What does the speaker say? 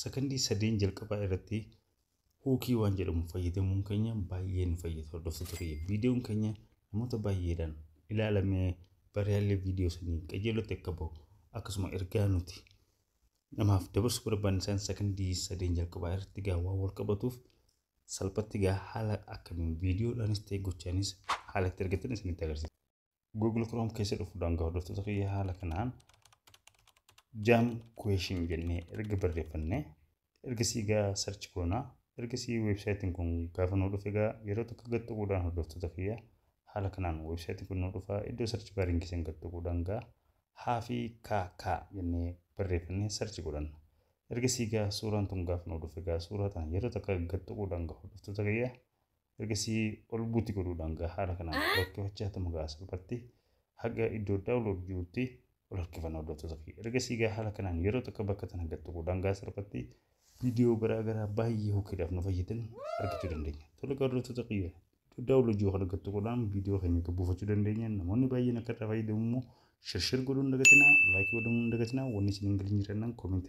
sakandii sadeen jalqabaa irratti hookii waan jedhamu fayyadamuun keenya baay'ee nu fayyada hordofte ture viidiyoon keenya namoota baay'eedhaan ilaalamee bareelee viidiyoo sanii qajeelota akka bahu akkasuma ergaa nuti namaaf dabarsu barbaachisan sakandii sadeen jalqabaa irratti gaa waan wal qabatuuf salphatti gaa haala akkamiin viidiyoodhaanis ta'e gochaanis haala itti argattan isinitti agarsiisa. haala kanaan jam question jennee erga barreeffannee ergasii search sarchi goonaa ergasii weebsaayitiin kun gaafa nuu dhufe gaa yeroo tokko gaxxuquudhaan hordoftoota kiyya haala kanaan weebsaayitiin kun nuu dhufaa iddoo sarchi baariin kisan gaxxuquudhaan gaa haa fi kaa kaa jennee barreeffannee sarchi godhanna. erga gaa suuraan tun gaafa nuu dhufe gaa suuraa tana yeroo tokko gaxxuquudhaan gaa hordoftoota kiyya ergasii ol buuti godhuudhaan gaa haala kanaan ah! bakka hojjetamu gaa salphatti haga iddoo daawulood jirutti rakifan odo to zaki rege siga hala kana nyero to kaba kata naga to kuda video bara gara bayi huki daf nova yiten rege to dende nya to lega odo to zaki ya to dau video hanya to bufa to dende nya namo ni bayi na kata bayi de umu shir like gudun daga tina woni sini ngeli nyira nang komen